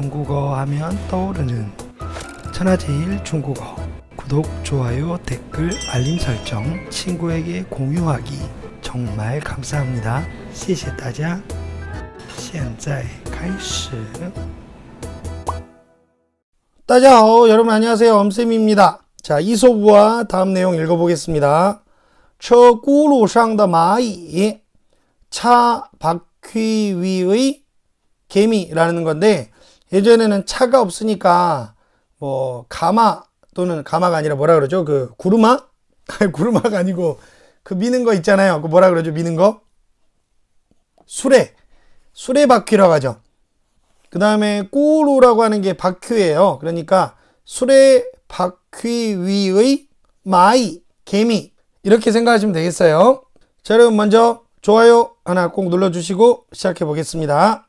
중국어 하면 떠오르는 천하제일 중국어 구독, 좋아요, 댓글, 알림 설정, 친구에게 공유하기 정말 감사합니다. 谢谢大家.现在开始.大家好, 여러분 안녕하세요. 엄쌤입니다. 자, 이 소부와 다음 내용 읽어보겠습니다. 저구루상의 마이 차 바퀴 위의 개미라는 건데 예전에는 차가 없으니까 뭐 가마 또는 가마가 아니라 뭐라 그러죠? 그 구르마? 구르마가 아니고 그 미는 거 있잖아요. 그 뭐라 그러죠? 미는 거? 수레. 수레 바퀴라고 하죠. 그 다음에 꼬로라고 하는 게 바퀴예요. 그러니까 수레 바퀴 위의 마이, 개미 이렇게 생각하시면 되겠어요. 자 여러분 먼저 좋아요 하나 꼭 눌러주시고 시작해 보겠습니다.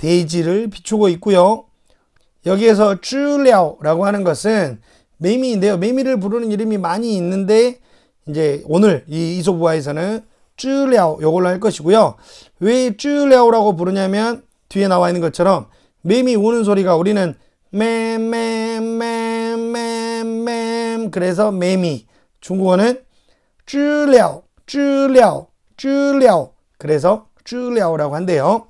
돼지를 비추고 있고요. 여기에서 쭈랴오라고 하는 것은 매미인데요. 매미를 부르는 이름이 많이 있는데 이제 오늘 이 이소부화에서는 쭈랴오 요걸로 할 것이고요. 왜 쭈랴오라고 부르냐면 뒤에 나와 있는 것처럼 매미 우는 소리가 우리는 맴맴맴맴맴 그래서 매미 중국어는 쭈랴오 쭈랴오 쭈랴오 그래서 쭈랴오라고 한대요.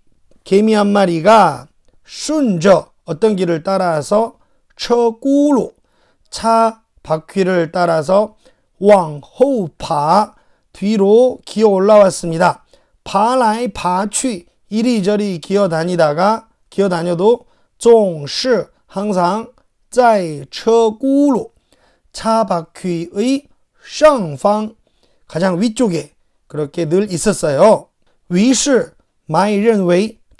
개미 한 마리가 순저 어떤 길을 따라서 처구로 차 바퀴를 따라서 왕호파 뒤로 기어 올라왔습니다. 파라이 파취 이리저리 기어 다니다가 기어 다녀도 종시 항상 在车轱辘차 바퀴의 상방 가장 위쪽에 그렇게 늘 있었어요. 위시 많이 认为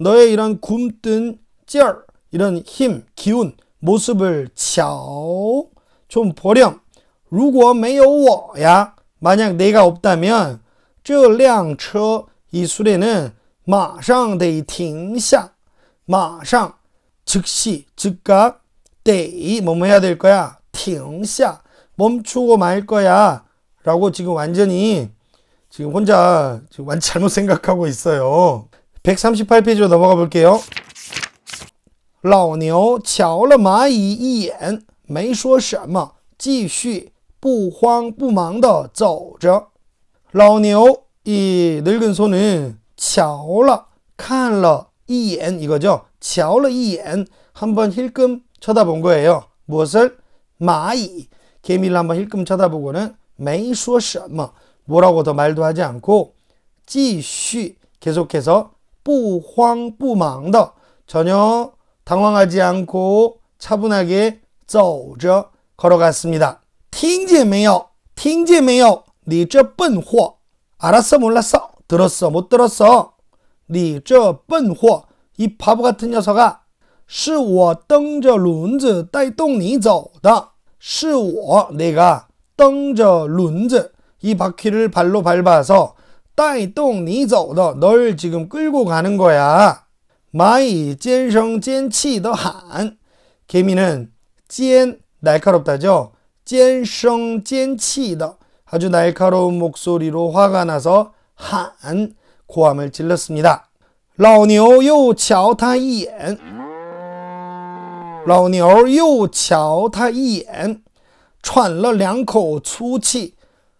너의 이런 굼뜬 쩔 이런 힘, 기운, 모습을 瞧좀 버렴. 如果没有我야 만약 내가 없다면 这辆车이 수레는 마상 得停下. 마상 즉시 즉각 得 뭐뭐 해야 될 거야. 停下 멈추고 말 거야. 라고 지금 완전히 지금 혼자 지금 완전 잘못 생각하고 있어요. 138페이지로 넘어가 볼게요. 老牛瞧了蚂蚁一眼，没说什么，继续不慌不忙地走着。老牛이 늙은 소는 瞧了看了一眼 이거죠. 瞧了一眼 한번 힐끔 쳐다본 거예요. 무엇을? 마이 개미를 한번 힐끔 쳐다보고는 没说什么 뭐라고 더 말도 하지 않고 继续 계속해서 不慌不忙的전혀 당황하지 않고 차분하게 走着 걸어갔습니다. 听见没有?听见没有?你这笨货 알았어 몰랐어? 들었어 못 들었어? 你这笨货이 바보 같은 녀석아 是我蹬着轮子带动你走的是我 내가 蹬着轮子이 바퀴를 발로 밟아서 带动你走的,널 지금 끌고 가는 거야. 마이 젠성 젠치더 한. 개미는 젠 날카롭다죠. 젠성 젠치더 아주 날카로운 목소리로 화가 나서 한 고함을 질렀습니다. 라오니오 요차오타 이엔 라오니오 요차오타 이엔 喘了两口粗气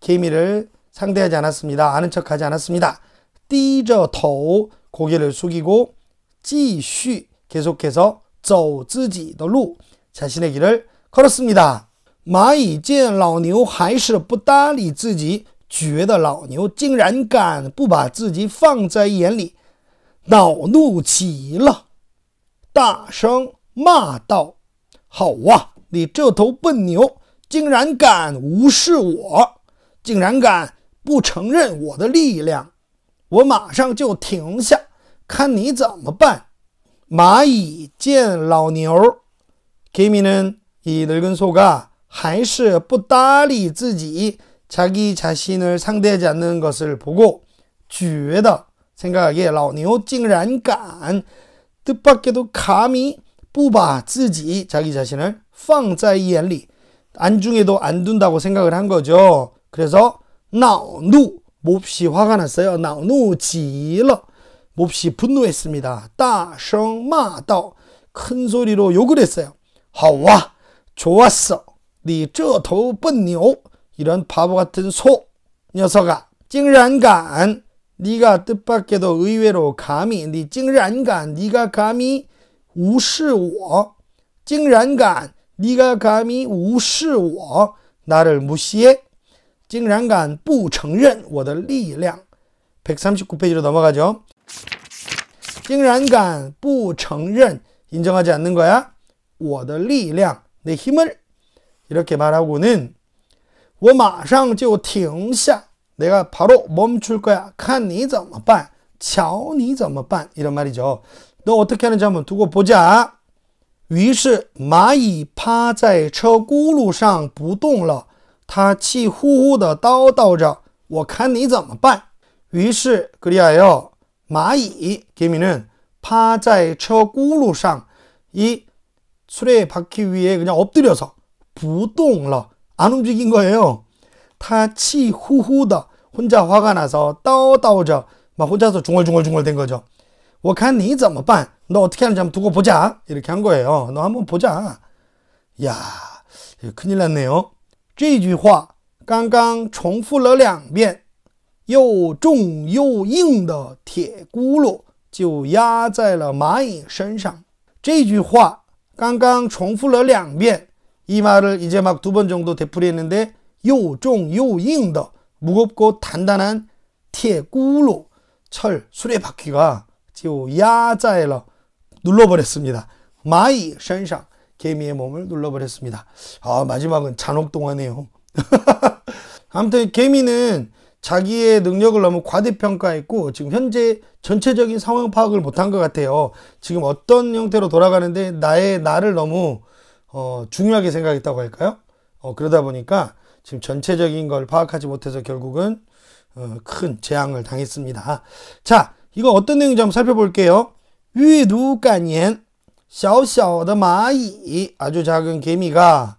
개미를상대하지않았습니다아는척하지않았습니다뛰어더고개를숙이고찌쉬계속해서走自己的路자신에게를걸었습니다마蚁见老牛还是不搭理自己，觉得老牛竟然敢不把自己放在眼里，恼怒极了，大声骂道：“好啊，你这头笨牛竟然敢无视我！”竟然敢不承认我的力量我马上就停下看你怎么办蚂蚁见老牛 k i m 이 늙은 소가还是 부다리 自己 자기 자신을 상대하지 않는 것을 보고 觉得생각에老牛竟然敢 뜻밖에도 감히 不把自己 자기 자신을 放在眼里 안중에도 안 둔다고 생각을 한 거죠. 그래서 나누 몹시 화가 났어요. 나누急了 몹시 분노했습니다. 따声骂道 큰 소리로 욕을 했어요. 하와 좋았어. 니这头笨牛 이런 바보 같은 소 녀석아. 竟然敢 네가 뜻밖에도 의외로 감히 네竟然敢 네가 감히 우시我 竟然敢 네가 감히 우시我 나를 무시해 竟然敢不承认我的力量. 139페이지로 넘어가죠. 찡란간 부承认 인정하지 않는 거야. 我的力量내 힘을 이렇게 말하고는 我马上就停下 내가 바로 멈출 거야. 看你怎么办,瞧你怎么办 이런 말이죠. 너 어떻게 하는지 한번 두고 보자. 于是蚂蚁趴在车轱辘上不动了。他气呼呼地叨叨着：“我看你怎么办。”于是格里亚 요， 蚂蚁给米는趴在车轱辘上，一술에박히위에그냥엎드려서不动了，안움직인거예 요。 他气呼呼的，혼자화가나서叨叨着，막혼자서중얼중얼중얼된거죠我看你怎么办？너 어떻게 하는지 한번 두고 보자. 이렇게 한 거예요. 너 한번 보자. 야, 큰일 났네요. 这句话刚刚重复了两遍，又重又硬的铁轱辘就压在了蚂蚁身上。这句话刚刚重复了两遍，又重又硬的，무겁고단단한철구루철수레바퀴가就压在了，눌러버렸습니다蚂蚁身上。 개미의 몸을 눌러버렸습니다. 아, 마지막은 잔혹동화네요. 아무튼 개미는 자기의 능력을 너무 과대평가했고 지금 현재 전체적인 상황 파악을 못한 것 같아요. 지금 어떤 형태로 돌아가는데 나의 나를 너무 어, 중요하게 생각했다고 할까요? 어, 그러다 보니까 지금 전체적인 걸 파악하지 못해서 결국은 어, 큰 재앙을 당했습니다. 자, 이거 어떤 내용인지 한번 살펴볼게요. 위에 누간옌 小小的蚂蚁아주 작은 개미가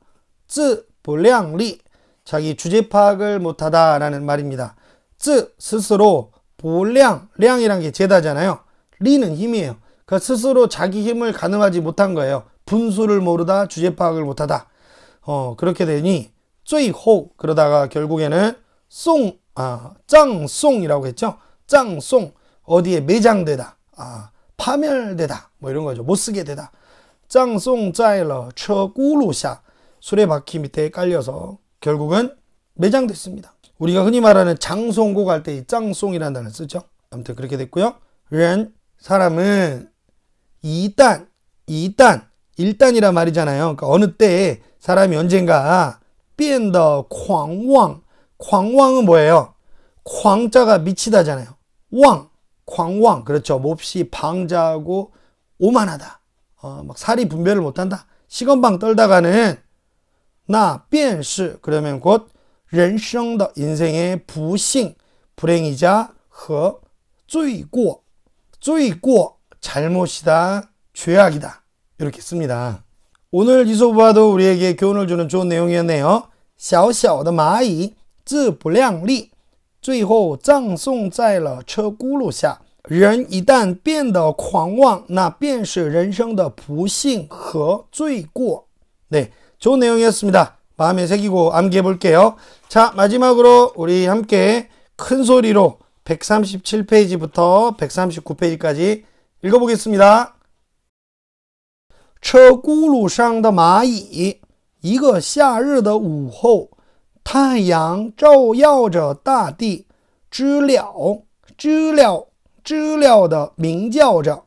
自不量力 자기 주제 파악을 못하다라는 말입니다. 自 스스로 보량 량이란 게 제다잖아요. 리는 힘이에요. 그 스스로 자기 힘을 가늠하지 못한 거예요. 분수를 모르다 주제 파악을 못하다. 어 그렇게 되니 最后 그러다가 결국에는 송 아, 짱송이라고 했죠. 짱송 어디에 매장되다. 아, 파멸되다 뭐 이런 거죠. 못 쓰게 되다. 짱송짜일러 처구루샤수레 바퀴 밑에 깔려서 결국은 매장됐습니다. 우리가 흔히 말하는 장송고 갈때이 짱송이라는 단어 쓰죠. 아무튼 그렇게 됐고요. 웬 사람은 이단 이단 일단이란 말이잖아요. 그러니까 어느 때에 사람이 언젠가 뺀더 광왕 광왕은 뭐예요? 광자가 미치다잖아요. 왕 광왕, 그렇죠. 몹시 방자하고 오만하다. 어, 막 살이 분별을 못한다. 시건방 떨다가는 나, 便是 그러면 곧人生의 인생의 부싱, 불행이자 和罪过,罪过 잘못이다, 죄악이다. 이렇게 씁니다. 오늘 이소부와도 우리에게 교훈을 주는 좋은 내용이었네요. 小小的蚂蚁自不量力最后葬送在了车轱辘下。人一旦变得狂妄，那便是人生的不幸和罪过。 네, 좋은 내용이었습니다. 마음에 새기고 암기해 볼게요. 자, 마지막으로 우리 함께 큰 소리로 137페이지부터 139페이지까지 읽어보겠습니다. 车轱辘上的蚂蚁，一个夏日的午后。太阳照耀着大地，知了，知了，知了的鸣叫着。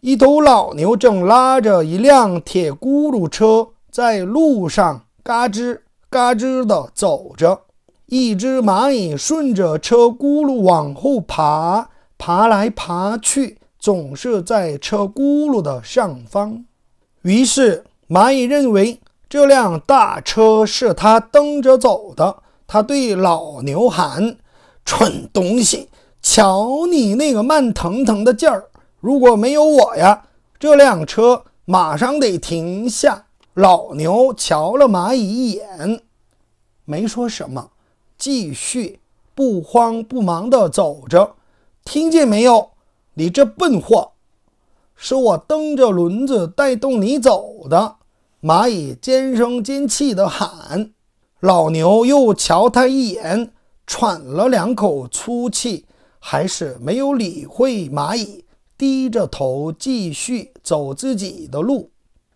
一头老牛正拉着一辆铁轱辘车在路上嘎吱嘎吱地走着。一只蚂蚁顺着车轱辘往后爬，爬来爬去，总是在车轱辘的上方。于是蚂蚁认为。这辆大车是他蹬着走的。他对老牛喊：“蠢东西，瞧你那个慢腾腾的劲儿！如果没有我呀，这辆车马上得停下。”老牛瞧了蚂蚁一眼，没说什么，继续不慌不忙地走着。听见没有？你这笨货，是我蹬着轮子带动你走的。蚂蚁尖声尖气地喊：“老牛又瞧他一眼，喘了两口粗气，还是没有理会蚂蚁，低着头继续走自己的路。”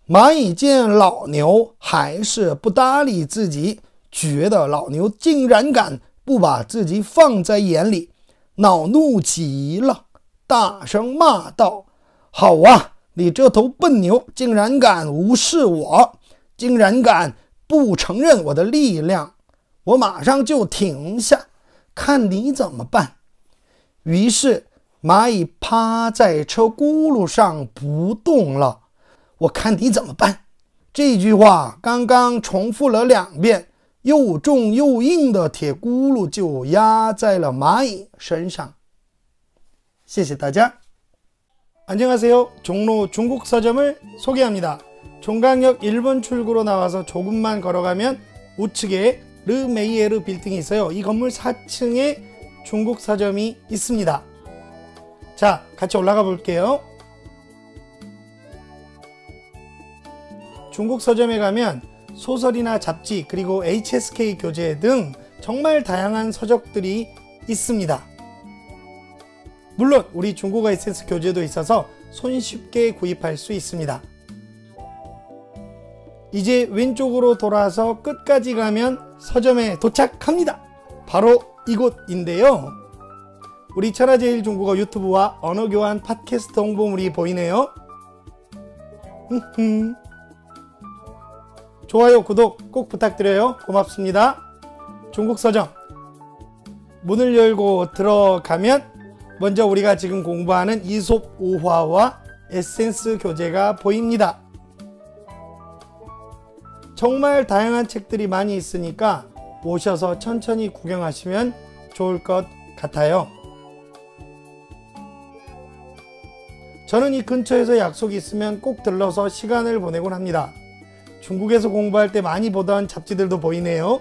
蚂蚁见老牛还是不搭理自己，觉得老牛竟然敢不把自己放在眼里，恼怒极了，大声骂道：“好啊！”你这头笨牛竟然敢无视我，竟然敢不承认我的力量，我马上就停下，看你怎么办。于是蚂蚁趴在车轱辘上不动了，我看你怎么办。这句话刚刚重复了两遍，又重又硬的铁轱辘就压在了蚂蚁身上。谢谢大家。 안녕하세요. 종로 중국 서점을 소개합니다. 종강역 1번 출구로 나와서 조금만 걸어가면 우측에 르 메이에르 빌딩이 있어요. 이 건물 4층에 중국 서점이 있습니다. 자, 같이 올라가 볼게요. 중국 서점에 가면 소설이나 잡지 그리고 HSK 교재 등 정말 다양한 서적들이 있습니다. 물론 우리 중국어 에센스 교재도 있어서 손쉽게 구입할 수 있습니다. 이제 왼쪽으로 돌아서 끝까지 가면 서점에 도착합니다. 바로 이곳인데요. 우리 천하제일 중국어 유튜브와 언어교환 팟캐스트 홍보물이 보이네요. 좋아요, 구독 꼭 부탁드려요. 고맙습니다. 중국 서점 문을 열고 들어가면 먼저 우리가 지금 공부하는 이솝 5화와 에센스 교재가 보입니다. 정말 다양한 책들이 많이 있으니까 오셔서 천천히 구경하시면 좋을 것 같아요. 저는 이 근처에서 약속이 있으면 꼭 들러서 시간을 보내곤 합니다. 중국에서 공부할 때 많이 보던 잡지들도 보이네요.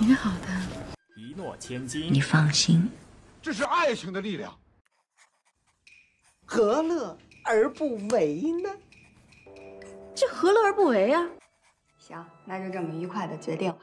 挺好的，一诺千金。你放心，这是爱情的力量，何乐而不为呢？这何乐而不为啊？行，那就这么愉快的决定了。